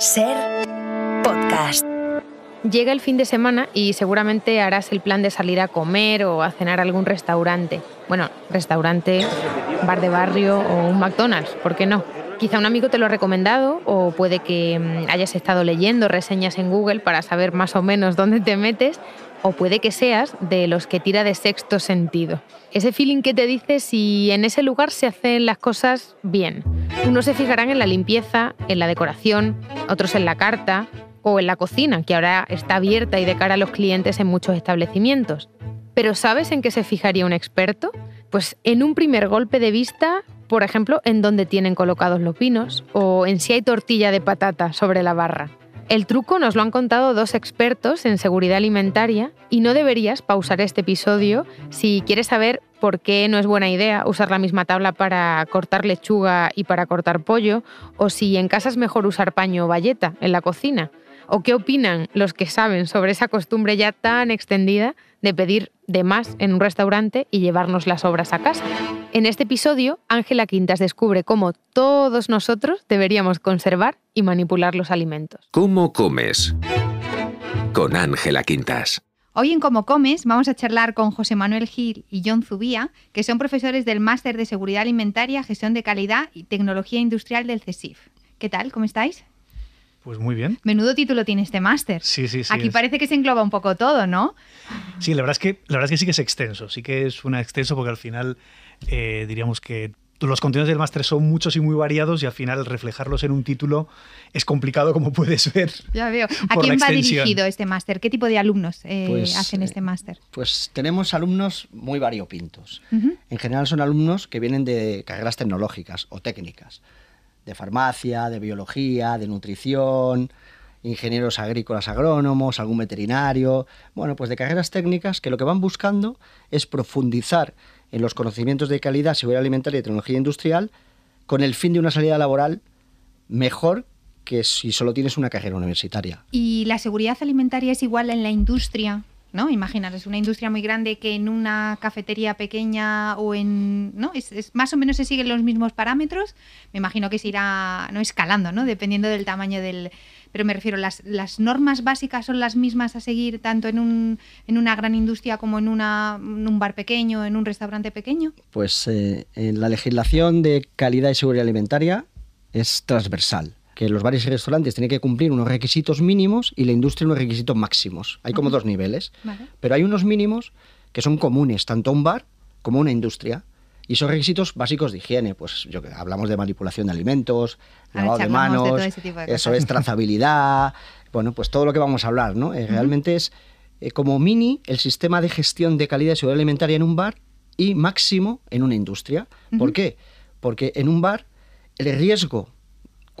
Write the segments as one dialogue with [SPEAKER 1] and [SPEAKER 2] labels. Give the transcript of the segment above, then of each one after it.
[SPEAKER 1] Ser podcast.
[SPEAKER 2] Llega el fin de semana y seguramente harás el plan de salir a comer o a cenar a algún restaurante. Bueno, restaurante, bar de barrio o un McDonald's, ¿por qué no? Quizá un amigo te lo ha recomendado o puede que mm, hayas estado leyendo reseñas en Google para saber más o menos dónde te metes o puede que seas de los que tira de sexto sentido. Ese feeling que te dice si en ese lugar se hacen las cosas bien. Unos se fijarán en la limpieza, en la decoración, otros en la carta o en la cocina, que ahora está abierta y de cara a los clientes en muchos establecimientos. Pero ¿sabes en qué se fijaría un experto? Pues en un primer golpe de vista, por ejemplo, en dónde tienen colocados los vinos o en si hay tortilla de patata sobre la barra. El truco nos lo han contado dos expertos en seguridad alimentaria y no deberías pausar este episodio si quieres saber por qué no es buena idea usar la misma tabla para cortar lechuga y para cortar pollo o si en casa es mejor usar paño o bayeta en la cocina. ¿O qué opinan los que saben sobre esa costumbre ya tan extendida de pedir de más en un restaurante y llevarnos las obras a casa. En este episodio, Ángela Quintas descubre cómo todos nosotros deberíamos conservar y manipular los alimentos. ¿Cómo comes? Con Ángela Quintas.
[SPEAKER 1] Hoy en Cómo comes vamos a charlar con José Manuel Gil y John Zubía, que son profesores del Máster de Seguridad Alimentaria, Gestión de Calidad y Tecnología Industrial del CESIF. ¿Qué tal? ¿Cómo estáis? Pues muy bien. Menudo título tiene este máster.
[SPEAKER 3] Sí, sí, sí. Aquí parece
[SPEAKER 1] que se engloba un poco todo, ¿no?
[SPEAKER 3] Sí, la verdad es que, la verdad es que sí que es extenso. Sí que es una extenso porque al final eh, diríamos que los contenidos del máster son muchos y muy variados y al final reflejarlos en un título
[SPEAKER 4] es complicado como puedes ver.
[SPEAKER 1] Ya veo. ¿A quién va dirigido este máster? ¿Qué tipo de alumnos eh, pues, hacen este eh, máster?
[SPEAKER 4] Pues tenemos alumnos muy variopintos. En general son alumnos que vienen de carreras tecnológicas o técnicas de farmacia, de biología, de nutrición, ingenieros agrícolas agrónomos, algún veterinario, bueno, pues de carreras técnicas que lo que van buscando es profundizar en los conocimientos de calidad, seguridad alimentaria y tecnología industrial con el fin de una salida laboral mejor que si solo tienes una carrera universitaria.
[SPEAKER 1] ¿Y la seguridad alimentaria es igual en la industria ¿no? es una industria muy grande que en una cafetería pequeña o en, ¿no? Es, más o menos se siguen los mismos parámetros. Me imagino que se irá no escalando, ¿no? Dependiendo del tamaño del pero me refiero las las normas básicas son las mismas a seguir tanto en un en una gran industria como en una un bar pequeño, en un restaurante pequeño.
[SPEAKER 4] Pues eh, eh, la legislación de calidad y seguridad alimentaria es transversal que los bares y restaurantes tienen que cumplir unos requisitos mínimos y la industria unos requisitos máximos. Hay como dos niveles, pero hay unos mínimos que son comunes tanto a un bar como a una industria. Y son requisitos básicos de higiene, pues yo hablamos de manipulación de alimentos, lavado de manos, eso es trazabilidad, bueno, pues todo lo que vamos a hablar, ¿no? Eh, realmente es eh, como mini el sistema de gestión de calidad y seguridad alimentaria en un bar y máximo en una industria. ¿Por qué? Porque en un bar el riesgo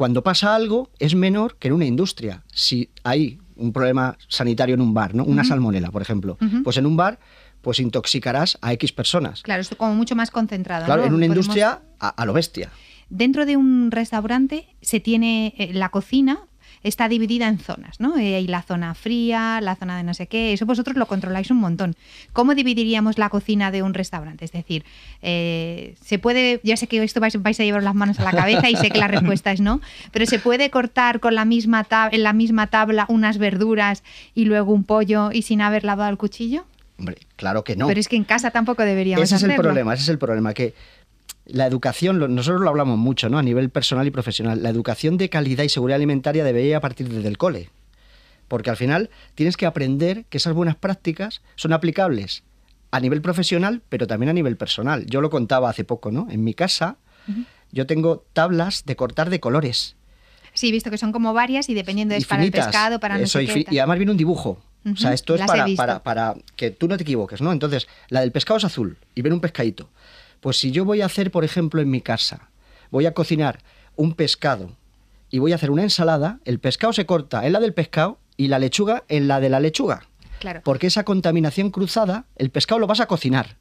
[SPEAKER 4] cuando pasa algo es menor que en una industria. Si hay un problema sanitario en un bar, ¿no? Una salmonela, por ejemplo. Pues en un bar pues intoxicarás a X personas.
[SPEAKER 1] Claro, esto como mucho más concentrado. Claro, en una industria
[SPEAKER 4] a, a lo bestia.
[SPEAKER 1] Dentro de un restaurante se tiene eh, la cocina está dividida en zonas, ¿no? Eh, hay la zona fría, la zona de no sé qué, eso vosotros lo controláis un montón. ¿Cómo dividiríamos la cocina de un restaurante? Es decir, eh, se puede, ya sé que esto vais, a llevar las manos a la cabeza y sé que la respuesta es no, pero se puede cortar con la misma en la misma tabla unas verduras y luego un pollo y sin haber lavado el cuchillo?
[SPEAKER 4] Hombre, claro que no. Pero es que
[SPEAKER 1] en casa tampoco deberíamos Ese es el problema,
[SPEAKER 4] ese es el problema, que la educación, nosotros lo hablamos mucho, ¿no? A nivel personal y profesional, la educación de calidad y seguridad alimentaria debería ir a partir desde el cole. Porque al final tienes que aprender que esas buenas prácticas son aplicables a nivel profesional, pero también a nivel personal. Yo lo contaba hace poco, ¿no? En mi casa yo tengo tablas de cortar de colores.
[SPEAKER 1] Sí, visto que son como varias y dependiendo para el pescado, para no Y
[SPEAKER 4] además viene un dibujo. o sea, esto es para, para, para, que tú no te equivoques, ¿no? Entonces, la del pescado es azul y viene un pescadito. Pues si yo voy a hacer, por ejemplo, en mi casa, voy a cocinar un pescado y voy a hacer una ensalada, el pescado se corta en la del pescado y la lechuga en la de la lechuga. Claro. Porque esa contaminación cruzada, el pescado lo vas a cocinar.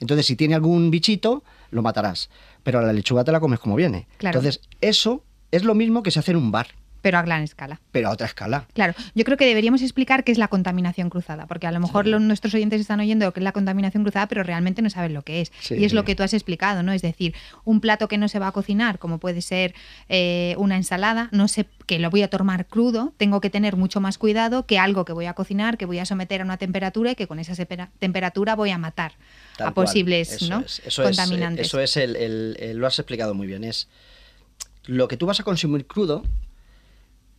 [SPEAKER 4] Entonces, si tiene algún bichito, lo matarás. Pero a la lechuga te la comes como viene. Entonces, eso es lo mismo que se hace en un bar.
[SPEAKER 1] Pero a gran escala.
[SPEAKER 4] Pero a otra escala.
[SPEAKER 1] Claro, yo creo que deberíamos explicar qué es la contaminación cruzada, porque a lo mejor nuestros oyentes están oyendo que es la contaminación cruzada, pero realmente no saben lo que es. Y es lo que tú has explicado, ¿no? Es decir, un plato que no se va a cocinar, como puede ser eh, una ensalada, no sé que lo voy a tomar crudo, tengo que tener mucho más cuidado que algo que voy a cocinar, que voy a someter a una temperatura y que con esa temperatura voy a matar a posibles contaminantes. eso
[SPEAKER 4] es lo has explicado muy bien, es lo que tú vas a consumir crudo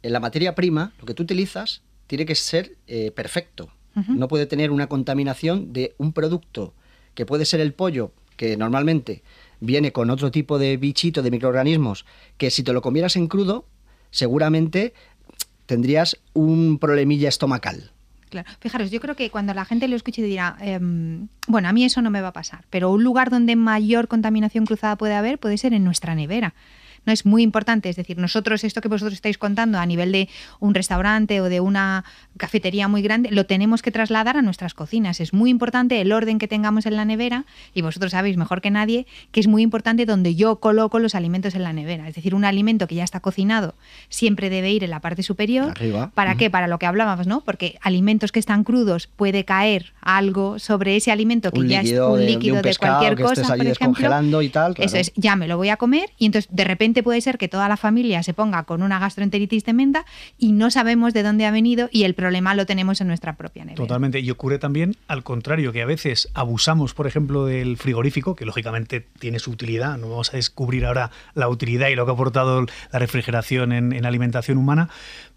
[SPEAKER 4] en la materia prima, lo que tú utilizas, tiene que ser eh, perfecto. No puede tener una contaminación de un producto que puede ser el pollo, que normalmente viene con otro tipo de bichito, de microorganismos, que si te lo comieras en crudo, seguramente tendrías un problemilla estomacal.
[SPEAKER 1] Claro. Fijaros, yo creo que cuando la gente lo escuche dirá, em, bueno, a mí eso no me va a pasar, pero un lugar donde mayor contaminación cruzada puede haber puede ser en nuestra nevera. Es muy importante, es decir, nosotros esto que vosotros estáis contando a nivel de un restaurante o de una cafetería muy grande, lo tenemos que trasladar a nuestras cocinas. Es muy importante el orden que tengamos en la nevera y vosotros sabéis mejor que nadie que es muy importante donde yo coloco los alimentos en la nevera. Es decir, un alimento que ya está cocinado siempre debe ir en la parte superior. ¿Para qué? Para lo que hablábamos, ¿no? Porque alimentos que están crudos puede caer algo sobre ese alimento que ya es un líquido de, cualquier cosa, por y
[SPEAKER 3] tal, Eso es,
[SPEAKER 1] ya me lo voy a comer y entonces de repente puede ser que toda la familia se ponga con una gastroenteritis tremenda y no sabemos de dónde ha venido y el problema lo tenemos en nuestra propia nevera.
[SPEAKER 3] Totalmente. Y ocurre también al contrario, que a veces abusamos, por ejemplo, del frigorífico, que lógicamente tiene su utilidad. No vamos a descubrir ahora la utilidad y lo que ha aportado la refrigeración en, alimentación humana.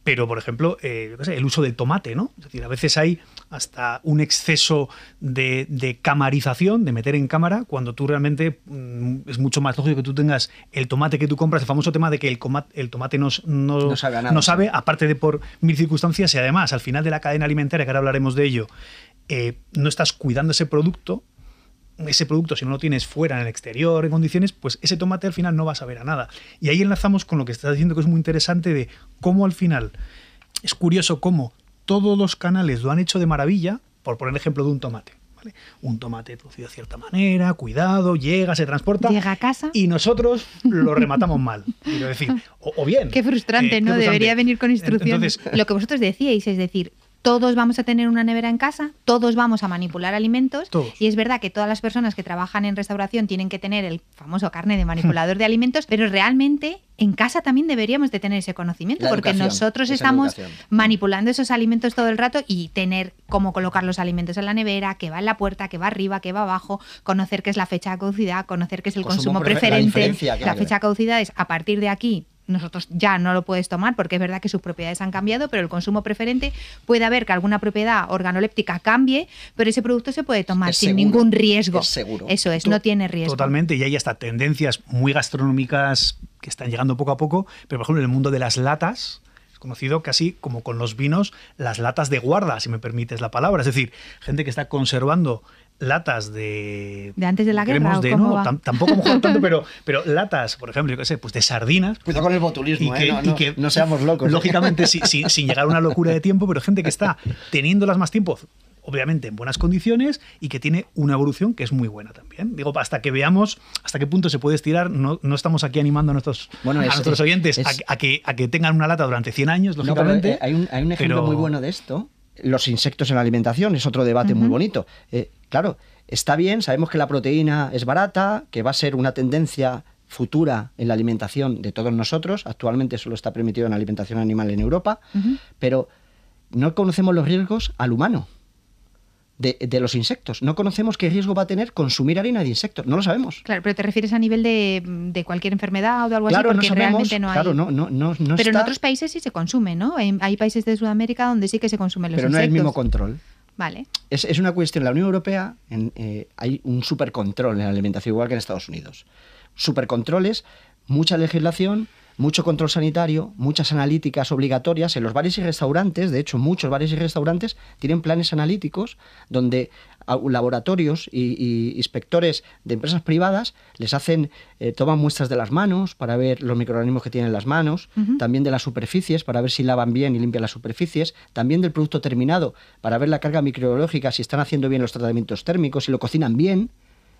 [SPEAKER 3] Pero, por ejemplo, eh, el uso de tomate, ¿no? Es decir, a veces hay hasta un exceso de, camarización, de meter en cámara, cuando tú realmente mm, es mucho más lógico que tú tengas el tomate que tú compras, el famoso tema de que el, tomate no, sabe aparte de por mil circunstancias, y además al final de la cadena alimentaria, que ahora hablaremos de ello, eh, no estás cuidando ese producto, ese producto, si no lo tienes fuera, en el exterior, en condiciones, pues ese tomate al final no va a saber a nada. Y ahí enlazamos con lo que estás diciendo que es muy interesante de cómo al final, es curioso cómo todos los canales lo han hecho de maravilla, por poner el ejemplo de un tomate. Un tomate producido de cierta manera, cuidado, llega, se transporta. Llega a casa. Y nosotros lo rematamos mal. Quiero decir, o, bien. Qué frustrante, eh, ¿no? Debería venir con instrucciones. lo
[SPEAKER 1] que vosotros decíais, es decir, todos vamos a tener una nevera en casa, todos vamos a manipular alimentos y es verdad que todas las personas que trabajan en restauración tienen que tener el famoso carne de manipulador de alimentos, pero realmente en casa también deberíamos de tener ese conocimiento porque nosotros estamos manipulando esos alimentos todo el rato y tener cómo colocar los alimentos en la nevera, qué va en la puerta, qué va arriba, qué va abajo, conocer qué es la fecha de caducidad, conocer qué es el pues consumo, preferente. La, la fecha de caducidad es a partir de aquí nosotros ya no lo puedes tomar porque es verdad que sus propiedades han cambiado, pero el consumo preferente puede haber que alguna propiedad organoléptica cambie, pero ese producto se puede tomar sin ningún riesgo. Eso es, no tiene riesgo. Totalmente,
[SPEAKER 3] y hay hasta tendencias muy gastronómicas que están llegando poco a poco, pero por ejemplo en el mundo de las latas, es conocido casi como con los vinos, las latas de guarda, si me permites la palabra. Es decir, gente que está conservando latas de...
[SPEAKER 1] De antes de la guerra. no,
[SPEAKER 3] tampoco tanto, pero, pero latas, por ejemplo, yo qué sé, pues de sardinas. Cuidado con el botulismo, y que, ¿eh? no, seamos locos. ¿eh? Lógicamente, sin llegar a una locura de tiempo, pero gente que está teniéndolas más tiempo, obviamente en buenas condiciones y que tiene una evolución que es muy buena también. Digo, hasta que veamos hasta qué punto se puede estirar, no, no
[SPEAKER 4] estamos aquí animando a nuestros, a nuestros
[SPEAKER 3] oyentes a, a, que, tengan una lata durante 100 años, lógicamente. Eh, hay,
[SPEAKER 4] un, hay un ejemplo muy bueno de esto los insectos en la alimentación, es otro debate muy bonito. Eh, claro, está bien, sabemos que la proteína es barata, que va a ser una tendencia futura en la alimentación de todos nosotros, actualmente solo está permitido en la alimentación animal en Europa, pero no conocemos los riesgos al humano de, los insectos. No conocemos qué riesgo va a tener consumir harina de insectos, no lo sabemos.
[SPEAKER 1] Claro, pero te refieres a nivel de, de cualquier enfermedad o de algo así, porque no realmente no hay. Claro, no,
[SPEAKER 4] no, no, pero en otros
[SPEAKER 1] países sí se consume, ¿no? Hay, países de Sudamérica donde sí que se consumen los insectos. Pero no hay el mismo control. Vale.
[SPEAKER 4] Es, es una cuestión. En la Unión Europea eh, hay un supercontrol en la alimentación, igual que en Estados Unidos. Supercontroles, mucha legislación mucho control sanitario, muchas analíticas obligatorias. En los bares y restaurantes, de hecho, muchos bares y restaurantes tienen planes analíticos donde laboratorios y, inspectores de empresas privadas les hacen, eh, toman muestras de las manos para ver los microorganismos que tienen las manos, también de las superficies para ver si lavan bien y limpian las superficies, también del producto terminado para ver la carga microbiológica, si están haciendo bien los tratamientos térmicos, si lo cocinan bien.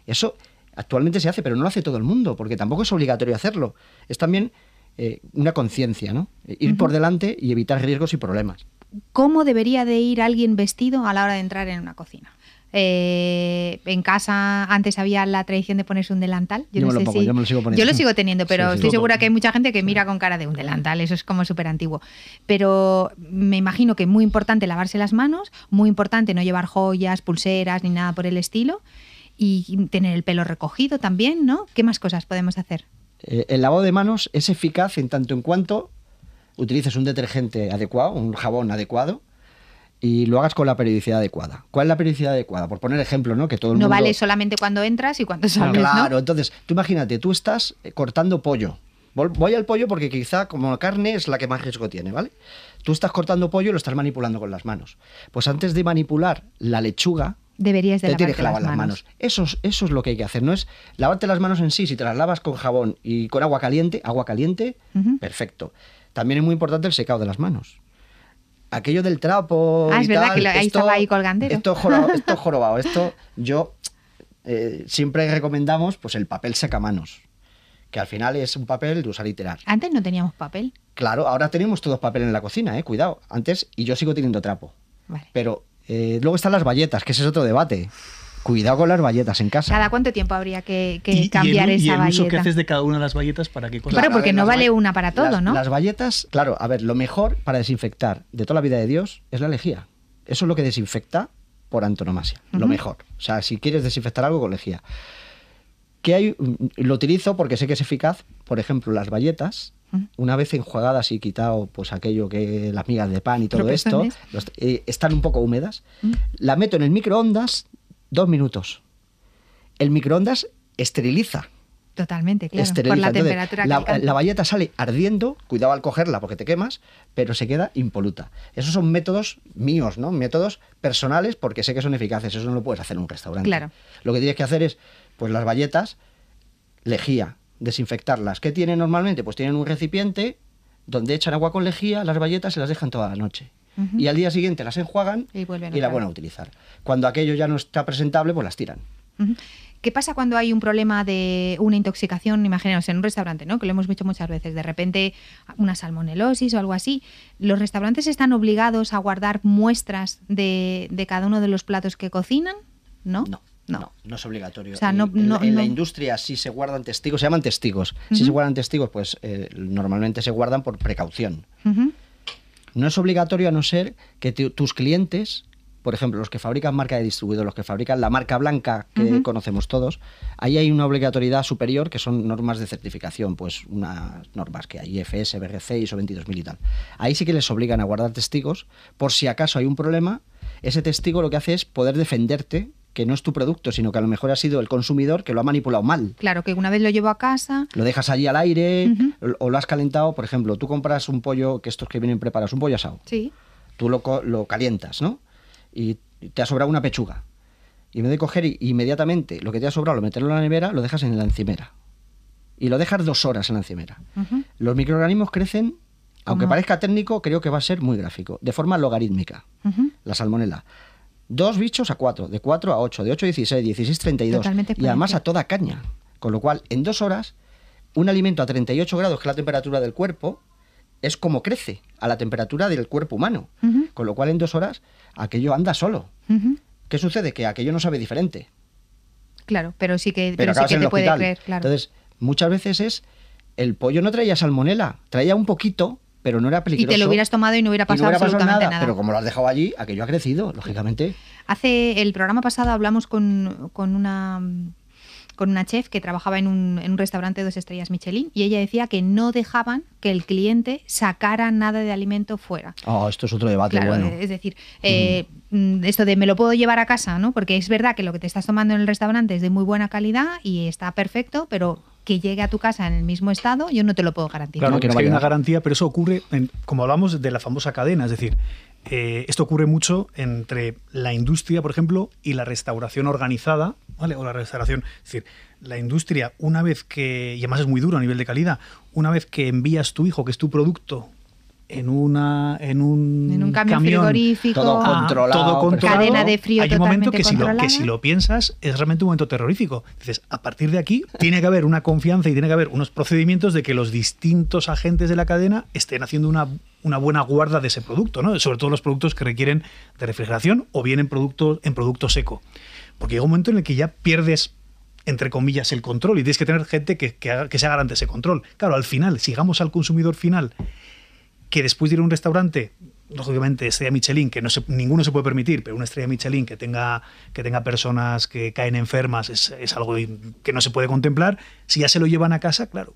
[SPEAKER 4] Eso actualmente se hace, pero no lo hace todo el mundo, porque tampoco es obligatorio hacerlo. Es también eh, una conciencia, ¿no? Eh, ir por delante y evitar riesgos y problemas.
[SPEAKER 1] ¿Cómo debería de ir alguien vestido a la hora de entrar en una cocina? Eh, en casa antes había la tradición de ponerse un delantal. Yo, no lo yo, lo sigo teniendo, pero estoy segura que hay mucha gente que mira con cara de un delantal. Eso es como súper antiguo. Pero me imagino que es muy importante lavarse las manos, muy importante no llevar joyas, pulseras ni nada por el estilo. Y tener el pelo recogido también, ¿no? ¿Qué más cosas podemos hacer?
[SPEAKER 4] Eh, el lavado de manos es eficaz en tanto en cuanto utilices un detergente adecuado, un jabón adecuado, y lo hagas con la periodicidad adecuada. ¿Cuál es la periodicidad adecuada? Por poner ejemplo, ¿no? Que todo no vale
[SPEAKER 1] solamente cuando entras y cuando sales. Claro,
[SPEAKER 4] entonces, tú imagínate, tú estás eh, cortando pollo. Voy al pollo porque quizá como carne es la que más riesgo tiene, ¿vale? Tú estás cortando pollo y lo estás manipulando con las manos. Pues antes de manipular la lechuga,
[SPEAKER 1] deberías de lavar las manos.
[SPEAKER 4] Eso, es, lo que hay que hacer, no es lavarte las manos en sí, si te las lavas con jabón y con agua caliente, agua caliente, perfecto. También es muy importante el secado de las manos. Aquello del trapo. Ah, verdad que esto, ahí Esto jorobado, esto, yo eh, siempre recomendamos pues el papel secamanos, que al final es un papel de usar y tirar.
[SPEAKER 1] Antes no teníamos papel.
[SPEAKER 4] Claro, ahora tenemos todos papel en la cocina, eh, cuidado. Antes, y yo sigo teniendo trapo. Vale. Pero eh, luego están las valletas, que ese es otro debate. Cuidado con las valletas en casa. ¿Cada
[SPEAKER 1] cuánto tiempo habría que, cambiar esa el, esa y el haces
[SPEAKER 4] de cada una
[SPEAKER 3] de las valletas para qué cosa?
[SPEAKER 1] Claro, porque no vale una para todo, ¿no? Las
[SPEAKER 4] valletas, claro, a ver, lo mejor para desinfectar de toda la vida de Dios es la lejía. Eso es lo que desinfecta por antonomasia, lo mejor. O sea, si quieres desinfectar algo con lejía. Que hay, lo utilizo porque sé que es eficaz. Por ejemplo, las valletas una vez enjuagadas y quitado pues aquello que las migas de pan y todo esto, eh, están un poco húmedas, la meto en el microondas dos minutos. El microondas esteriliza.
[SPEAKER 1] Totalmente, claro. la temperatura la, la,
[SPEAKER 4] valleta sale ardiendo, cuidado al cogerla porque te quemas, pero se queda impoluta. Esos son métodos míos, ¿no? Métodos personales porque sé que son eficaces. Eso no lo puedes hacer en un restaurante. Claro. Lo que tienes que hacer es, pues las valletas, lejía, desinfectarlas. ¿Qué tienen normalmente? Pues tienen un recipiente donde echan agua con lejía, las bayetas se las dejan toda la noche. Y al día siguiente las enjuagan
[SPEAKER 1] y, la vuelven a
[SPEAKER 4] utilizar. Cuando aquello ya no está presentable, pues las tiran.
[SPEAKER 1] ¿Qué pasa cuando hay un problema de una intoxicación? Imaginaos, en un restaurante, ¿no? Que lo hemos visto muchas veces, de repente una salmonelosis o algo así. ¿Los restaurantes están obligados a guardar muestras de, de cada uno de los platos que cocinan? ¿No? No.
[SPEAKER 4] No. no, es obligatorio. en, la industria, si se guardan testigos, se llaman testigos. Si se guardan testigos, pues eh, normalmente se guardan por precaución. No es obligatorio a no ser que tus clientes, por ejemplo, los que fabrican marca de distribuidor, los que fabrican la marca blanca que conocemos todos, ahí hay una obligatoriedad superior que son normas de certificación, pues unas normas que hay IFS, BRC, ISO 22000 y tal. Ahí sí que les obligan a guardar testigos por si acaso hay un problema. Ese testigo lo que hace es poder defenderte que no es tu producto, sino que a lo mejor ha sido el consumidor que lo ha manipulado mal.
[SPEAKER 1] Claro, que una vez lo llevo a casa.
[SPEAKER 4] Lo dejas allí al aire o lo has calentado. Por ejemplo, tú compras un pollo, que estos que vienen preparados, un pollo asado. Sí. Tú lo, lo calientas, ¿no? Y te ha sobrado una pechuga. Y en vez de coger inmediatamente lo que te ha sobrado, lo meterlo en la nevera, lo dejas en la encimera. Y lo dejas dos horas en la encimera. Los microorganismos crecen aunque parezca técnico, creo que va a ser muy gráfico, de forma logarítmica, la salmonela dos bichos a cuatro, de cuatro a ocho, de ocho a dieciséis, dieciséis treinta y dos. Y además a toda caña. Con lo cual, en dos horas, un alimento a treinta y ocho grados, que es la temperatura del cuerpo, es como crece, a la temperatura del cuerpo humano. Con lo cual, en dos horas, aquello anda solo. ¿Qué sucede? Que aquello no sabe diferente.
[SPEAKER 1] Claro, pero sí que, te puede creer, claro. Entonces,
[SPEAKER 4] muchas veces es, el pollo no traía salmonela, traía un poquito, pero no era peligroso. Y te lo hubieras tomado y no hubiera pasado, absolutamente nada, Pero como lo has dejado allí, aquello ha crecido, lógicamente.
[SPEAKER 1] Hace el programa pasado hablamos con, una con una chef que trabajaba en un, en un, restaurante de dos estrellas Michelin y ella decía que no dejaban que el cliente sacara nada de alimento fuera.
[SPEAKER 4] Oh, esto es otro debate. Claro, bueno. Es
[SPEAKER 1] decir, eh, esto de me lo puedo llevar a casa, ¿no? Porque es verdad que lo que te estás tomando en el restaurante es de muy buena calidad y está perfecto, pero que llegue a tu casa en el mismo estado, yo no te lo puedo garantizar. Claro, que no hay una garantía,
[SPEAKER 3] pero eso ocurre, como hablamos, de la famosa cadena. Es decir, eh, esto ocurre mucho entre la industria, por ejemplo, y la restauración organizada, ¿vale? O la restauración. Es decir, la industria, una vez que, y además es muy duro a nivel de calidad, una vez que envías tu hijo, que es tu producto, en una en un, camión, frigorífico todo ah, controlado, cadena de frío hay un momento que si, lo, que si lo piensas es realmente un momento terrorífico dices a partir de aquí tiene que haber una confianza y tiene que haber unos procedimientos de que los distintos agentes de la cadena estén haciendo una una buena guarda de ese producto, ¿no? sobre todo los productos que requieren de refrigeración o bien en producto, en seco. Porque llega un momento en el que ya pierdes entre comillas, el control y tienes que tener gente que, que, se haga garante ese control. Claro, al final, sigamos al consumidor final que después de ir a un restaurante, lógicamente estrella Michelin, que no se, ninguno se puede permitir, pero una estrella Michelin que tenga, que tenga personas que caen enfermas es, es algo que no se puede contemplar, si ya se lo llevan a casa, claro,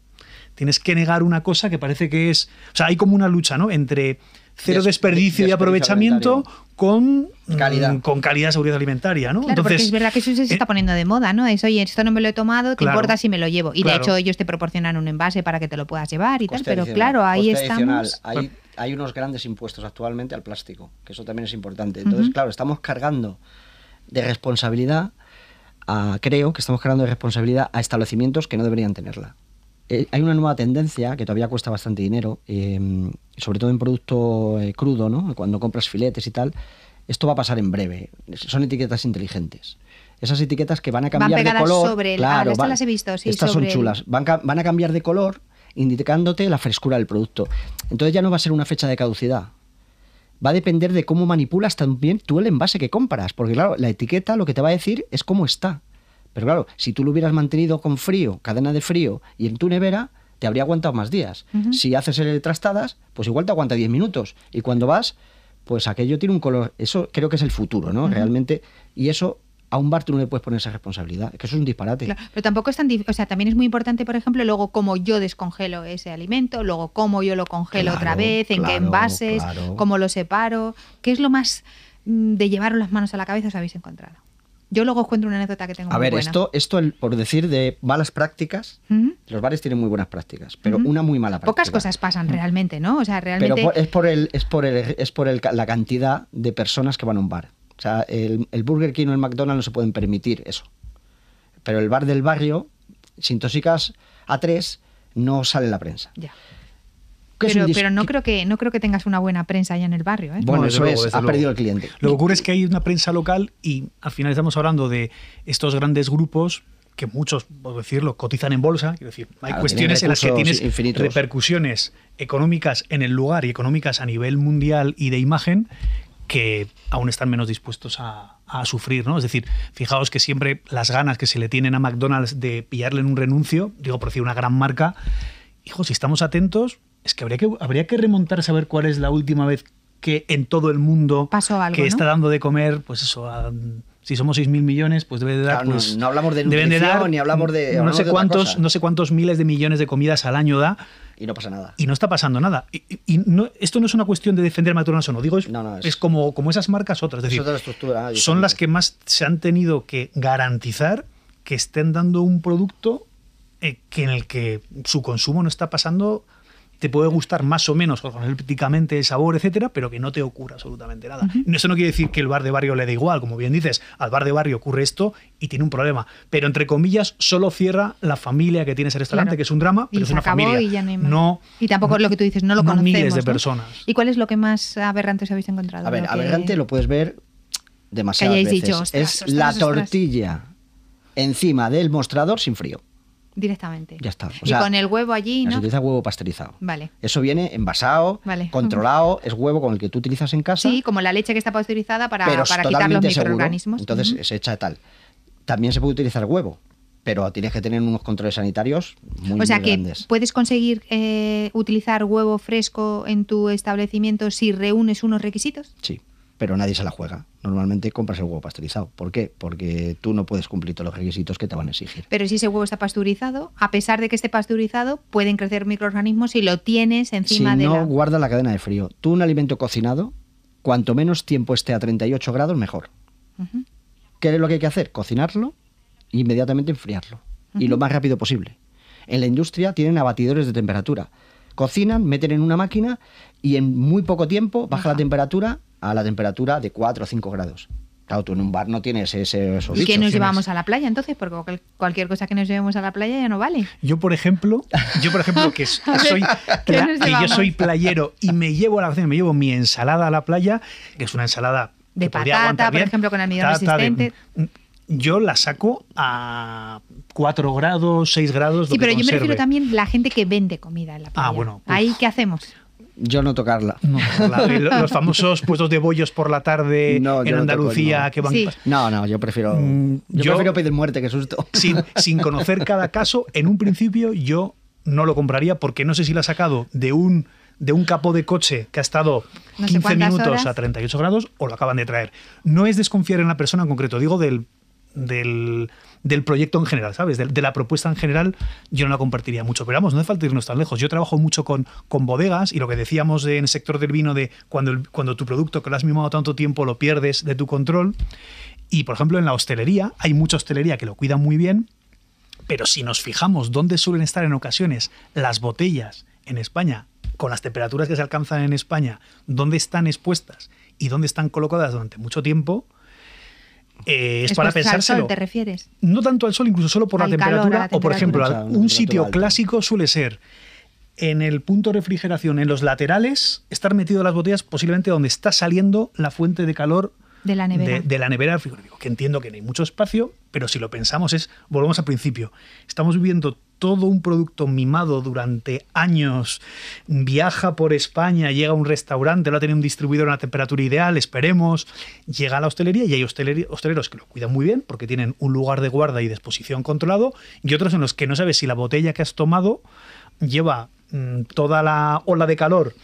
[SPEAKER 3] tienes que negar una cosa que parece que es... O sea, hay como una lucha, ¿no? Entre cero desperdicio y aprovechamiento con mm, calidad, con calidad seguridad alimentaria, ¿no? es verdad
[SPEAKER 1] que eso se eh, está poniendo de moda, ¿no? Es, oye, esto no me lo he tomado, te importa si me lo llevo. Y de hecho ellos te proporcionan un envase para que te lo puedas llevar y tal, pero claro, ahí estamos... Hay,
[SPEAKER 4] hay, unos grandes impuestos actualmente al plástico, que eso también es importante. Entonces, claro, estamos cargando de responsabilidad, creo que estamos cargando de responsabilidad a establecimientos que no deberían tenerla. Eh, hay una nueva tendencia que todavía cuesta bastante dinero, em, sobre todo en producto eh, crudo, ¿no? cuando compras filetes y tal. Esto va a pasar en breve. Son etiquetas inteligentes. Esas etiquetas que van a cambiar de color. Sobre claro, ah, estas las he visto, sí, Estas son chulas. Van, van a cambiar de color indicándote la frescura del producto. Entonces ya no va a ser una fecha de caducidad. Va a depender de cómo manipulas también tú el envase que compras. Porque claro, la etiqueta lo que te va a decir es cómo está. Pero claro, si tú lo hubieras mantenido con frío, cadena de frío, y en tu nevera, te habría aguantado más días. Si haces el trastadas, pues igual te aguanta 10 minutos. Y cuando vas, pues aquello tiene un color. Eso creo que es el futuro, ¿no? Realmente. Y eso a un bar tú no le puedes poner esa responsabilidad, que eso es un disparate.
[SPEAKER 1] pero tampoco es tan difícil, o sea, también es muy importante, por ejemplo, luego cómo yo descongelo ese alimento, luego cómo yo lo congelo otra vez, en qué envases, cómo lo separo, qué es lo más mm, de llevar las manos a la cabeza os habéis encontrado. Yo luego os cuento una anécdota que tengo. A ver, esto,
[SPEAKER 4] esto el, por decir de malas prácticas, los bares tienen muy buenas prácticas, pero una muy mala práctica. Pocas
[SPEAKER 1] cosas pasan realmente, ¿no? O sea, realmente. Pero es
[SPEAKER 4] por, el, es por, el, es por el, la cantidad de personas que van a un bar. O sea, el, el Burger King o el McDonald's no se pueden permitir eso. Pero el bar del barrio, sin tóxicas a tres, no sale en la prensa.
[SPEAKER 1] Ya. Pero, no creo que no creo que tengas una buena prensa allá en el barrio. ¿eh? Bueno,
[SPEAKER 4] eso es, ha perdido el cliente. Lo que ocurre es que hay una prensa local
[SPEAKER 3] y al final estamos hablando de estos grandes grupos que muchos, por decirlo, cotizan en bolsa. decir, hay cuestiones en las que tienes repercusiones económicas en el lugar y económicas a nivel mundial y de imagen que aún están menos dispuestos a, sufrir, ¿no? Es decir, fijaos que siempre las ganas que se le tienen a McDonald's de pillarle en un renuncio, digo por decir una gran marca, hijo, si estamos atentos, es que habría que, remontar que a saber cuál es la última vez que en todo el mundo que está dando de comer, pues eso, si somos 6.000 millones, pues debe de dar... Pues, no, hablamos de nutrición, ni hablamos de... no, sé cuántos, no sé cuántos miles de millones de comidas al año da. Y no pasa nada. Y no está pasando nada. Y, esto no es una cuestión de defender McDonald's o no. Digo, es, es, como, como esas marcas otras. Son las que más se han tenido que garantizar que estén dando un producto eh, que en el que su consumo no está pasando te puede gustar más o menos ejemplo, el sabor, etcétera, pero que no te ocurra absolutamente nada. Eso no quiere decir que el bar de barrio le dé igual, como bien dices, al bar de barrio ocurre esto y tiene un problema, pero entre comillas solo cierra la familia que
[SPEAKER 4] tiene ese restaurante, que es un drama,
[SPEAKER 3] y pero es una familia.
[SPEAKER 1] Y, no, y tampoco es lo que tú dices, no lo no de personas. ¿Y cuál es lo que más aberrante os habéis encontrado? A ver, lo aberrante
[SPEAKER 4] lo puedes ver demasiadas veces. Dicho, es la tortilla encima del mostrador sin frío.
[SPEAKER 1] Directamente.
[SPEAKER 4] Ya está. y con el
[SPEAKER 1] huevo allí, ¿no? Se
[SPEAKER 4] utiliza huevo pasteurizado. Vale. Eso viene envasado, controlado, es huevo con el que tú utilizas en casa. Sí,
[SPEAKER 1] como la leche que está pasteurizada para, quitar los microorganismos. Entonces
[SPEAKER 4] se echa tal. También se puede utilizar huevo, pero tienes que tener unos controles sanitarios muy O sea que
[SPEAKER 1] puedes conseguir eh, utilizar huevo fresco en tu establecimiento si reúnes unos requisitos.
[SPEAKER 4] Sí pero nadie se la juega. Normalmente compras el huevo pasteurizado. ¿Por qué? Porque tú no puedes cumplir todos los requisitos que te van a exigir.
[SPEAKER 1] Pero si ese huevo está pasteurizado, a pesar de que esté pasteurizado, pueden crecer microorganismos si lo tienes encima si de no,
[SPEAKER 4] guarda la cadena de frío. Tú un alimento cocinado, cuanto menos tiempo esté a 38 grados, mejor. ¿Qué es lo que hay que hacer? Cocinarlo e inmediatamente enfriarlo. Y lo más rápido posible. En la industria tienen abatidores de temperatura. Cocinan, meten en una máquina y en muy poco tiempo baja la temperatura a la temperatura de 4 o 5 grados. Claro, tú en un bar no tienes ese, esos
[SPEAKER 3] ¿Y qué nos llevamos a
[SPEAKER 1] la playa entonces? Porque cualquier cosa que nos llevemos a la playa ya no vale.
[SPEAKER 3] Yo, por ejemplo, yo, por ejemplo que, soy, yo soy playero y me llevo la me llevo mi ensalada a la playa, que es una ensalada de patata, por ejemplo, con almidón resistente. yo la saco a 4 grados, 6 grados. Sí, pero yo me refiero también
[SPEAKER 1] a la gente que vende comida en la ah, playa. Ah, bueno. ¿Ahí qué hacemos?
[SPEAKER 3] Yo no tocarla. los famosos puestos de bollos por la tarde en Andalucía que van. No,
[SPEAKER 4] no, yo prefiero. Mm,
[SPEAKER 3] yo, prefiero pedir muerte que susto. Sin, sin conocer cada caso, en un principio yo no lo compraría porque no sé si la ha sacado de un de un de coche que ha estado 15 minutos a 38 grados o lo acaban de traer. No es desconfiar en la persona en concreto, digo del del, proyecto en general, ¿sabes? De, la propuesta en general, yo no la compartiría mucho. Pero vamos, no hace falta irnos tan lejos. Yo trabajo mucho con, bodegas y lo que decíamos en el sector del vino de cuando, cuando tu producto que lo has mimado tanto tiempo lo pierdes de tu control. Y por ejemplo, en la hostelería, hay mucha hostelería que lo cuida muy bien, pero si nos fijamos dónde suelen estar en ocasiones las botellas en España, con las temperaturas que se alcanzan en España, dónde están expuestas y dónde están colocadas durante mucho tiempo, eh, es, para pensárselo. te refieres? No tanto al sol, incluso solo por la temperatura, o por ejemplo, un sitio clásico suele ser en el punto de refrigeración, en los laterales, estar metido las botellas posiblemente donde está saliendo la fuente de calor de la nevera, de, la nevera del frigorífico, que entiendo que no hay mucho espacio, pero si lo pensamos es, volvemos al principio, estamos viviendo todo un producto mimado durante años, viaja por España, llega a un restaurante, lo ha tenido un distribuidor a una temperatura ideal, esperemos, llega a la hostelería y hay hosteleros que lo cuidan muy bien porque tienen un lugar de guarda y de exposición controlado y otros en los que no sabes si la botella que has tomado lleva mm, toda la ola de calor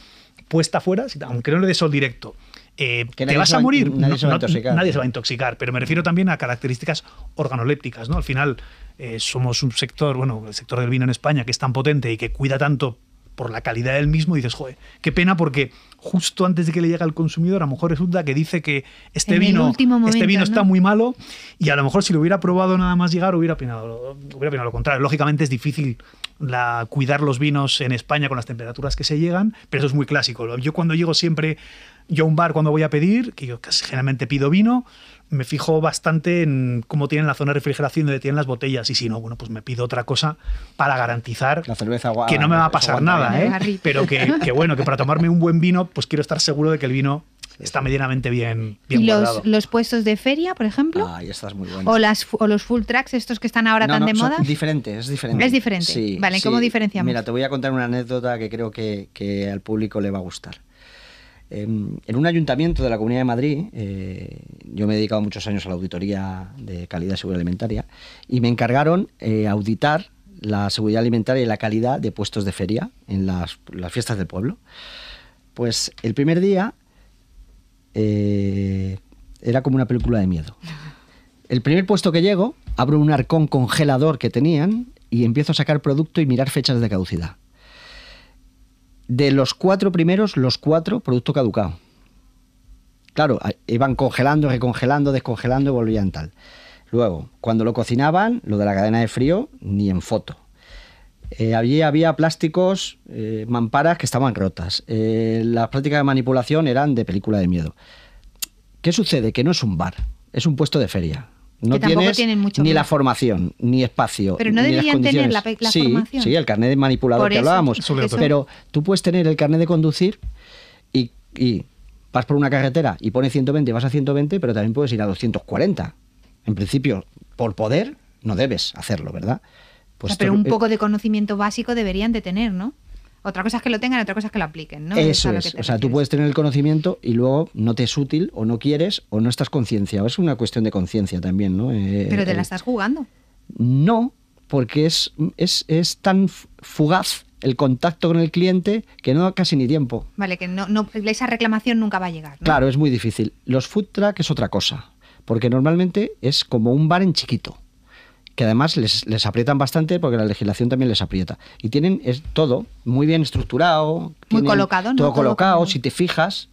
[SPEAKER 3] puesta afuera, aunque no le dé sol directo eh, te vas a morir. nadie, se va a intoxicar. pero me refiero también a características organolépticas. ¿no? Al final eh, somos un sector, bueno, el sector del vino en España, que es tan potente y que cuida tanto por la calidad del mismo, y dices, joder, qué pena porque justo antes de que le llegue al consumidor, a lo mejor resulta que dice que este vino, este vino está muy malo, y a lo mejor si lo hubiera probado nada más llegar, hubiera opinado, lo contrario. Lógicamente es difícil cuidar los vinos en España con las temperaturas que se llegan, pero eso es muy clásico. Yo cuando llego siempre yo un bar cuando voy a pedir, que yo casi generalmente pido vino, me fijo bastante en cómo tienen la zona de refrigeración donde tienen las botellas y si no, bueno, pues me pido otra cosa para garantizar que no me va a pasar nada, ¿eh? pero que, bueno, que para tomarme un buen vino, pues quiero estar seguro de que el vino está medianamente bien, bien ¿Y
[SPEAKER 1] los, puestos de feria, por ejemplo?
[SPEAKER 4] Ah, estas muy buenas.
[SPEAKER 3] O, las,
[SPEAKER 1] los full tracks, estos que están ahora tan de moda.
[SPEAKER 4] Diferentes, es diferente.
[SPEAKER 3] Es
[SPEAKER 1] diferente. Sí, vale, ¿cómo diferenciamos? Mira, te
[SPEAKER 4] voy a contar una anécdota que creo que, que al público le va a gustar. Em, en un ayuntamiento de la Comunidad de Madrid, eh, yo me he dedicado muchos años a la auditoría de calidad y seguridad alimentaria, y me encargaron eh, auditar la seguridad alimentaria y la calidad de puestos de feria en las, fiestas del pueblo. Pues el primer día eh, era como una película de miedo. El primer puesto que llego, abro un arcón congelador que tenían y empiezo a sacar producto y mirar fechas de caducidad. De los cuatro primeros, los cuatro producto caducado. Claro, iban congelando, recongelando, descongelando y volvían tal. Luego, cuando lo cocinaban, lo de la cadena de frío, ni en foto. Eh, había plásticos, eh, mamparas que estaban rotas. Eh, las prácticas de manipulación eran de película de miedo. ¿Qué sucede? Que no es un bar, es un puesto de feria. No tienes ni la formación, ni espacio. Pero no deberían tener la, formación. Sí, el carnet de manipulador que hablábamos. Pero tú puedes tener el carnet de conducir y, vas por una carretera y pones 120, vas a 120, pero también puedes ir a 240. En principio, por poder, no debes hacerlo, ¿verdad? Pues pero un eh, poco
[SPEAKER 1] de conocimiento básico deberían de tener, ¿no? Otra cosa es que lo tengan, otra cosa es que lo apliquen, ¿no? Eso es. o
[SPEAKER 4] sea, tú puedes tener el conocimiento y luego no te es útil o no quieres o no estás conciencia. Es una cuestión de conciencia también, ¿no? Eh, Pero te la estás jugando. No, porque es, es, tan fugaz el contacto con el cliente que no da casi ni tiempo.
[SPEAKER 1] Vale, que no, no esa reclamación nunca va a llegar. Claro,
[SPEAKER 4] es muy difícil. Los food truck es otra cosa, porque normalmente es como un bar en chiquito que además les, aprietan bastante porque la legislación también les aprieta. Y tienen es todo muy bien estructurado. Muy colocado, ¿no? Todo colocado, si te fijas,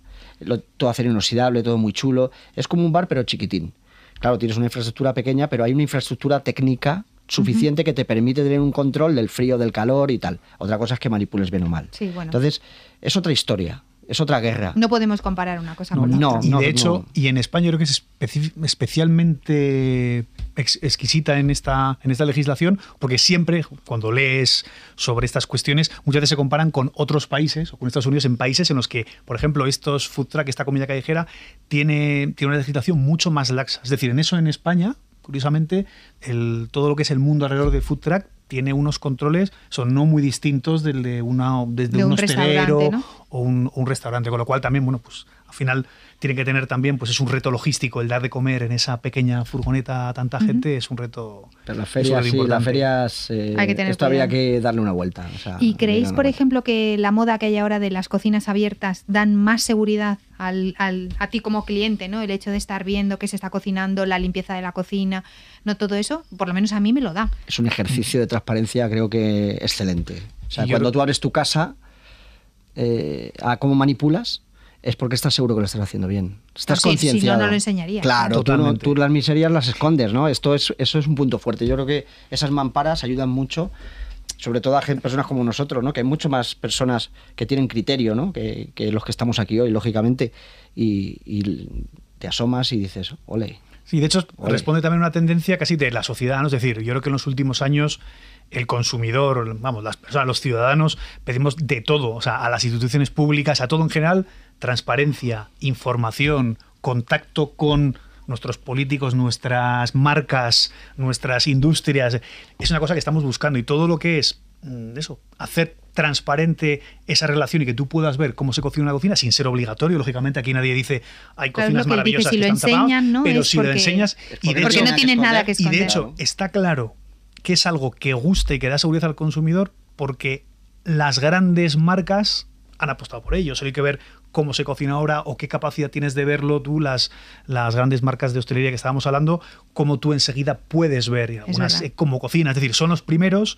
[SPEAKER 4] todo acero inoxidable, todo muy chulo. Es como un bar, pero chiquitín. Claro, tienes una infraestructura pequeña, pero hay una infraestructura técnica suficiente que te permite tener un control del frío, del calor y tal. Otra cosa es que manipules bien o mal. Sí, bueno. Entonces, es otra historia es otra
[SPEAKER 1] guerra. No podemos comparar una cosa con la otra. No, de hecho,
[SPEAKER 3] y en España creo que es especialmente exquisita en esta, en esta legislación, porque siempre cuando lees sobre estas cuestiones, muchas veces se comparan con otros países o con Estados Unidos en países en los que, por ejemplo, estos food truck, esta comida callejera, tiene, tiene una legislación mucho más laxa. Es decir, en eso en España, curiosamente, el, todo lo que es el mundo alrededor de food truck tiene unos controles, son no muy distintos del de, una, desde un, hostelero o un restaurante, con lo cual también, bueno, pues al final tiene que tener también, pues es un reto logístico el dar de comer en esa pequeña furgoneta a tanta gente, es un reto.
[SPEAKER 4] Pero las ferias, e eh, hay que esto que darle una vuelta. ¿Y creéis, por
[SPEAKER 1] ejemplo, que la moda que hay ahora de las cocinas abiertas dan más seguridad a ti como cliente, ¿no? El hecho de estar viendo qué se está cocinando, la limpieza de la cocina, no todo eso, por lo menos a mí me lo da.
[SPEAKER 4] Es un ejercicio de transparencia, creo que excelente. O sea, cuando tú abres tu casa, eh, cómo manipulas es porque estás seguro que lo estás haciendo bien. Estás concienciado. Si, no, no lo enseñaría. Claro, tú, las miserias las escondes, ¿no? Esto es, eso es un punto fuerte. Yo creo que esas mamparas ayudan mucho, sobre todo a personas como nosotros, ¿no? Que hay mucho más personas que tienen criterio, ¿no? Que, los que estamos aquí hoy, lógicamente. Y, te asomas y dices, ole. Sí, de hecho,
[SPEAKER 3] responde también a una tendencia casi de la sociedad, ¿no? Es decir, yo creo que en los últimos años el consumidor, vamos, las personas, los ciudadanos, pedimos de todo, o sea, a las instituciones públicas, a todo en general, transparencia, información, contacto con nuestros políticos, nuestras marcas, nuestras industrias. Es una cosa que estamos buscando y todo lo que es mm, eso, hacer transparente esa relación y que tú puedas ver cómo se cocina una cocina sin ser obligatorio. Lógicamente aquí nadie dice hay cocinas maravillosas que pero si lo enseñas no nada y de hecho está claro que es algo que gusta y que da seguridad al consumidor porque las grandes marcas han apostado por ellos. Solo hay que ver cómo se cocina ahora o qué capacidad tienes de verlo tú, las, las grandes marcas de hostelería que estábamos hablando, cómo tú enseguida puedes ver eh, eh, cómo cocina. Es decir, son los primeros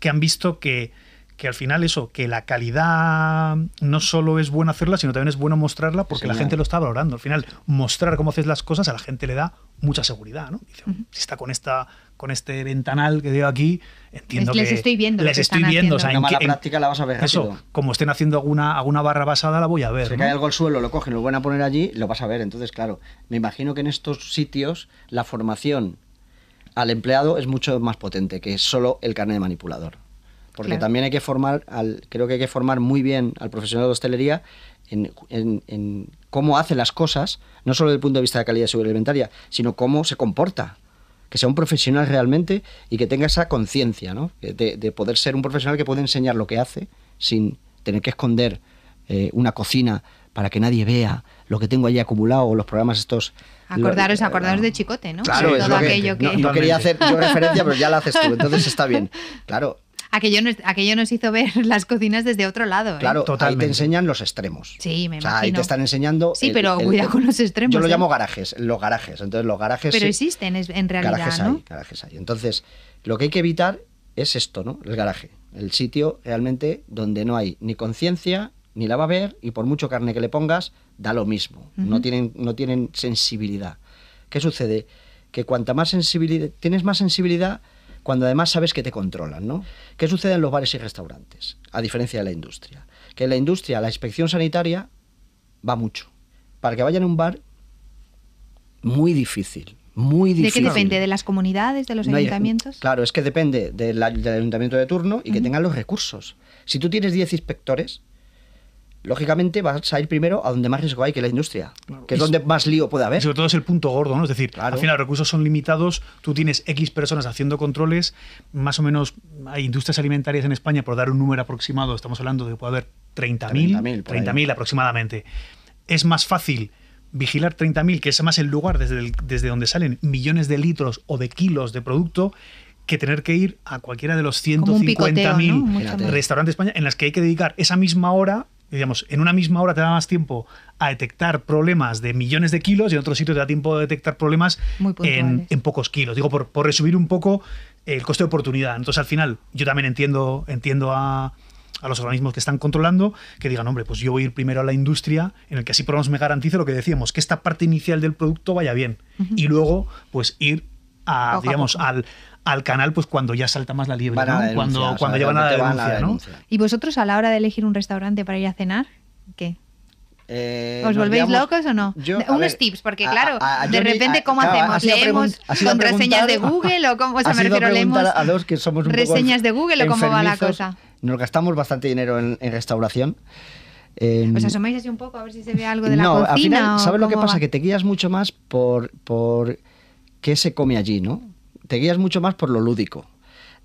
[SPEAKER 3] que han visto que, que al final eso, que la calidad no solo es bueno hacerla, sino también es bueno mostrarla porque la gente lo está valorando. Al final, mostrar cómo haces las cosas a la gente le da mucha seguridad, ¿no? si está con esta con este ventanal que veo aquí, entiendo les, que... Les estoy viendo. Les estoy viendo. en mala práctica la vas a ver. Eso,
[SPEAKER 4] como estén haciendo alguna, alguna barra basada, la voy a ver. Si cae algo al suelo, lo cogen, lo van a poner allí, lo vas a ver. Entonces, claro, me imagino que en estos sitios la formación al empleado es mucho más potente que solo el carnet de manipulador. Porque también hay que formar, al, creo que hay que formar muy bien al profesional de hostelería en, cómo hace las cosas, no solo desde el punto de vista de calidad de seguridad alimentaria, sino cómo se comporta que sea un profesional realmente y que tenga esa conciencia, ¿no? De, poder ser un profesional que puede enseñar lo que hace sin tener que esconder eh, una cocina para que nadie vea lo que tengo allí acumulado, o los programas estos. Acordaros,
[SPEAKER 1] acordaros de Chicote, ¿no? Claro, No, quería hacer yo referencia, pero ya la haces tú, entonces
[SPEAKER 4] está bien. Claro,
[SPEAKER 1] Aquello nos, nos hizo ver las cocinas desde otro lado. ¿eh? Claro, ahí te
[SPEAKER 4] enseñan los extremos. Sí, me imagino. ahí te están enseñando. Sí, pero cuidado con los extremos. Yo lo ¿eh? llamo garajes, los garajes. Entonces, los garajes. Pero
[SPEAKER 1] existen en realidad. Garajes hay,
[SPEAKER 4] garajes hay. Entonces, lo que hay que evitar es esto, ¿no? El garaje. El sitio realmente donde no hay ni conciencia, ni la va a ver, y por mucho carne que le pongas, da lo mismo. no, tienen, no tienen sensibilidad. ¿Qué sucede? Que cuanta más sensibilidad. Tienes más sensibilidad cuando además sabes que te controlan, ¿no? ¿Qué sucede en los bares y restaurantes? A diferencia de la industria. Que en la industria la inspección sanitaria va mucho. Para que vayan a un bar, muy difícil. Muy difícil. ¿De qué depende?
[SPEAKER 1] ¿De las comunidades, de los ayuntamientos?
[SPEAKER 4] claro, es que depende del, ayuntamiento de turno y que tengan los recursos. Si tú tienes 10 inspectores, lógicamente vas a ir primero a donde más riesgo hay, que la industria, que es donde más lío puede haber.
[SPEAKER 3] sobre todo es el punto gordo, ¿no? Es decir, al final los recursos son limitados, tú tienes X personas haciendo controles, más o menos hay industrias alimentarias en España, por dar un número aproximado, estamos hablando de que puede haber 30.000, 30.000 aproximadamente. Es más fácil vigilar 30.000, que es más el lugar desde, desde donde salen millones de litros o de kilos de producto, que tener que ir a cualquiera de los 150.000 restaurantes de España en las que hay que dedicar esa misma hora digamos, en una misma hora te da más tiempo a detectar problemas de millones de kilos y en otro sitio te da tiempo a detectar problemas en, pocos kilos. Digo, por, resumir un poco el coste de oportunidad. Entonces, al final, yo también entiendo, entiendo a, los organismos que están controlando, que digan, hombre, pues yo voy a ir primero a la industria, en el que así por lo menos me garantice lo que decíamos, que esta parte inicial del producto vaya bien. Y luego, pues ir a, digamos, al, al canal pues cuando ya salta más la liebre, cuando, cuando llevan a la denuncia, ¿no?
[SPEAKER 1] ¿Y vosotros a la hora de elegir un restaurante para ir a cenar, qué? Eh, ¿Os volvéis locos o no? Unos tips, porque claro, de repente, ¿cómo hacemos? ¿Leemos contraseñas de Google o cómo? O sea, me refiero, leemos a
[SPEAKER 4] reseñas de Google o cómo va la cosa. Nos gastamos bastante dinero en, restauración. ¿Os asomáis
[SPEAKER 1] así un poco a ver si se ve algo de la cocina? Al final, ¿sabes lo que pasa? Que
[SPEAKER 4] te guías mucho más por, por qué se come allí, ¿no? te guías mucho más por lo lúdico.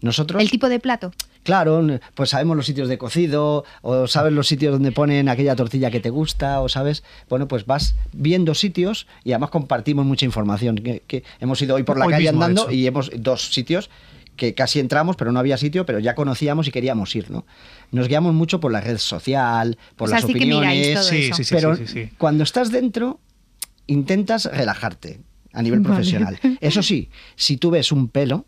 [SPEAKER 4] Nosotros, el tipo de plato. Claro, pues sabemos los sitios de cocido, o sabes los sitios donde ponen aquella tortilla que te gusta, o sabes, bueno, pues vas viendo sitios y además compartimos mucha información. Que, hemos ido hoy por la calle andando y hemos dos sitios que casi entramos, pero no había sitio, pero ya conocíamos y queríamos ir, ¿no? Nos guiamos mucho por la red social, por las opiniones, sí, Sí, sí, pero cuando estás dentro intentas relajarte a nivel profesional. Eso sí, si tú ves un pelo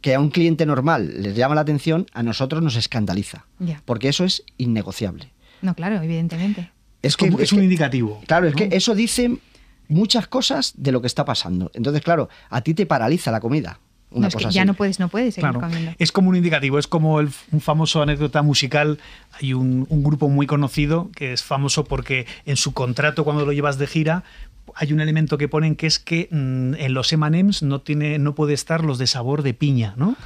[SPEAKER 4] que a un cliente normal les llama la atención, a nosotros nos escandaliza, porque eso es innegociable.
[SPEAKER 1] No, claro, evidentemente.
[SPEAKER 4] Es, es, un indicativo. Claro, es que eso dice muchas cosas de lo que está pasando. Entonces, claro, a ti te paraliza la comida. Una es cosa que ya no
[SPEAKER 1] puedes, no puedes
[SPEAKER 4] Es como un indicativo,
[SPEAKER 3] es como un famoso anécdota musical. Hay un, grupo muy conocido que es famoso porque en su contrato, cuando lo llevas de gira, hay un elemento que ponen que es que mm, en los M&M's no tiene no puede estar los de sabor de piña, ¿no?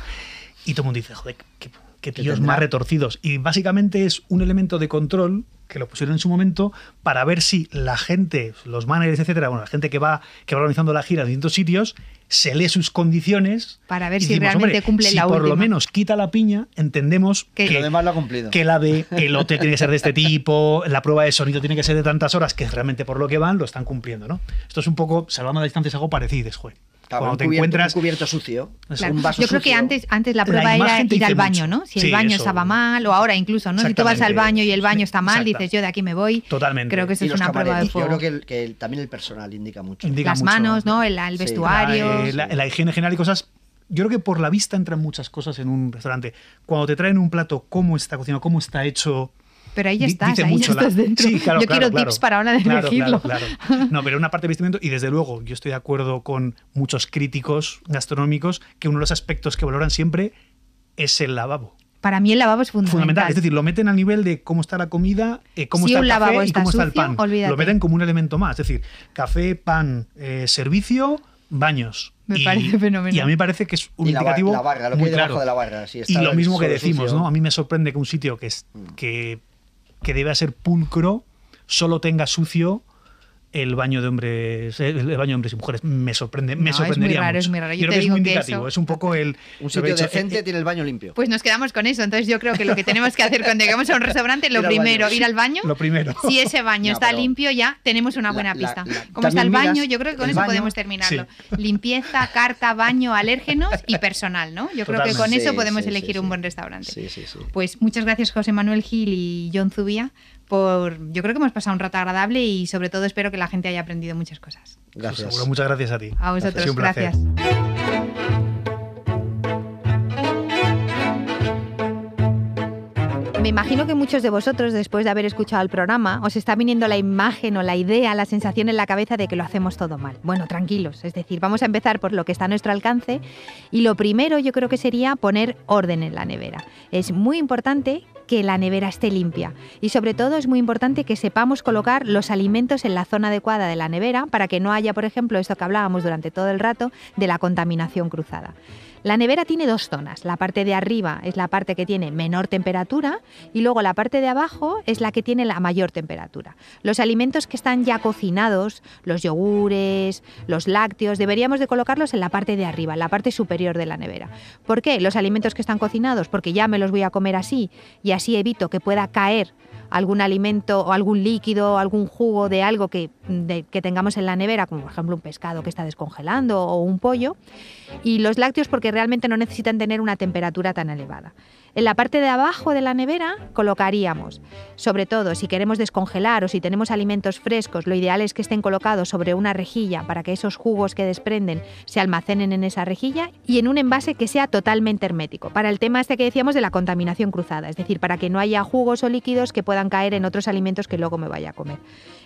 [SPEAKER 3] Y todo el mundo dice, joder, qué, que tíos más retorcidos. Y básicamente es un elemento de control que lo pusieron en su momento para ver si la gente, los managers, etcétera, bueno, la gente que va, que va organizando la gira en distintos sitios, se lee sus condiciones.
[SPEAKER 1] Para ver si realmente cumple si por lo menos
[SPEAKER 3] quita la piña, entendemos que, Que la de el hotel tiene que ser de este tipo, la prueba de sonido tiene que ser de tantas horas, que realmente por lo que van lo están cumpliendo, ¿no? Esto es un poco, salvando a distancia, es algo parecido, es cuando te encuentras un cubierto sucio, un vaso Yo creo que antes,
[SPEAKER 1] antes la prueba era ir al baño, ¿no? Si el baño estaba mal o ahora incluso, ¿no? Si tú vas al baño y el baño está mal, dices yo de aquí me voy. Totalmente. Creo que eso es una prueba de fuego. Yo
[SPEAKER 4] creo que, también el personal indica mucho.
[SPEAKER 3] Indica Las manos,
[SPEAKER 1] ¿no? El, vestuario. Eh, la
[SPEAKER 3] higiene general y cosas yo creo que por la vista entran muchas cosas en un restaurante. Cuando te traen un plato, cómo está cocinado, cómo está hecho,
[SPEAKER 1] pero ahí ya estás, ahí ya estás dentro. yo quiero tips para ahora de claro.
[SPEAKER 3] No, pero una parte de vestimiento, y desde luego, yo estoy de acuerdo con muchos críticos gastronómicos que uno de los aspectos que valoran siempre es el lavabo.
[SPEAKER 1] Para mí el lavabo es fundamental. Es decir,
[SPEAKER 3] lo meten al nivel de cómo está la comida, eh, cómo está el café y cómo está el pan. Lo meten como un elemento más. Es decir, café, pan, eh, servicio, baños. Me y, parece fenomenal. Y a mí me parece que es un indicativo. La la barra, lo muy que claro. de la
[SPEAKER 4] barra. Si y lo mismo que decimos, ¿no? A
[SPEAKER 3] mí me sorprende que un sitio que, es, mm. que que debe ser pulcro, solo tenga sucio el baño de hombres, eh, el baño hombres y mujeres me sorprende, sorprendería. Es muy raro, mucho. es muy raro. es es un poco el un sitio de eh, decente eh, tiene
[SPEAKER 4] el baño limpio.
[SPEAKER 1] Pues nos quedamos con eso, entonces yo creo que lo que tenemos que hacer cuando llegamos a un restaurante, lo primero, ir al baño. Lo primero. Si ese baño está limpio ya tenemos una buena pista. Como está el baño, yo creo que con eso podemos terminarlo. Limpieza, carta, baño, alérgenos y personal, ¿no? Yo creo que con eso podemos elegir un buen restaurante. Pues muchas gracias José Manuel Gil y John Zubia por... Yo creo que hemos pasado un rato agradable y sobre todo espero que la gente haya aprendido muchas cosas.
[SPEAKER 3] Gracias. muchas gracias a ti. A vosotros, gracias.
[SPEAKER 1] Me imagino que muchos de vosotros, después de haber escuchado el programa, os está viniendo la imagen o la idea, la sensación en la cabeza de que lo hacemos todo mal. Bueno, tranquilos, es decir, vamos a empezar por lo que está a nuestro alcance y lo primero yo creo que sería poner orden en la nevera. Es muy importante que la nevera esté limpia y sobre todo es muy importante que sepamos colocar los alimentos en la zona adecuada de la nevera para que no haya, por ejemplo, esto que hablábamos durante todo el rato de la contaminación cruzada. La nevera tiene dos zonas. La parte de arriba es la parte que tiene menor temperatura y luego la parte de abajo es la que tiene la mayor temperatura. Los alimentos que están ya cocinados, los yogures, los lácteos, deberíamos de colocarlos en la parte de arriba, en la parte superior de la nevera. ¿Por qué? Los alimentos que están cocinados, porque ya me los voy a comer así y así evito que pueda caer algún alimento o algún líquido, algún jugo de algo que, que tengamos en la nevera, como por ejemplo un pescado que está descongelando o un pollo, y los lácteos porque realmente no necesitan tener una temperatura tan elevada. En la parte de abajo de la nevera colocaríamos, sobre todo si queremos descongelar o si tenemos alimentos frescos, lo ideal es que estén colocados sobre una rejilla para que esos jugos que desprenden se almacenen en esa rejilla y en un envase que sea totalmente hermético, para el tema este que decíamos de la contaminación cruzada, es decir, para que no haya jugos o líquidos que puedan caer en otros alimentos que luego me vaya a comer.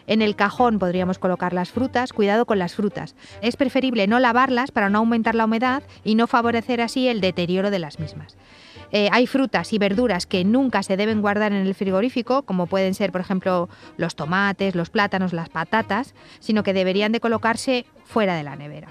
[SPEAKER 1] En el cajón podríamos colocar las frutas, cuidado con las frutas. Es preferible no lavarlas para no aumentar la humedad y no favorecer así el deterioro de las mismas. Eh, hay frutas y verduras que nunca se deben guardar en el frigorífico, como pueden ser, por ejemplo, los tomates, los plátanos, las patatas, sino que deberían de colocarse fuera de la nevera.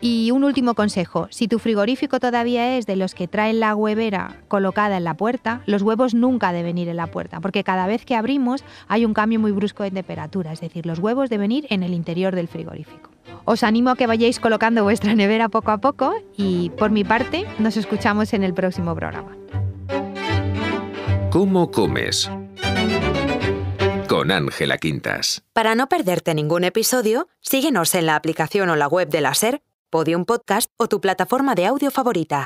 [SPEAKER 1] Y un último consejo, si tu frigorífico todavía es de los que traen la huevera colocada en la puerta, los huevos nunca deben ir en la puerta, porque cada vez que abrimos hay un cambio muy brusco en temperatura, es decir, los huevos deben ir en el interior del frigorífico. Os animo a que vayáis colocando vuestra nevera poco a poco y por mi parte nos escuchamos en el próximo programa.
[SPEAKER 2] ¿Cómo comes? con Ángela Quintas. Para no perderte ningún episodio, síguenos en la aplicación o la web de la Podium Podcast o tu plataforma de audio favorita.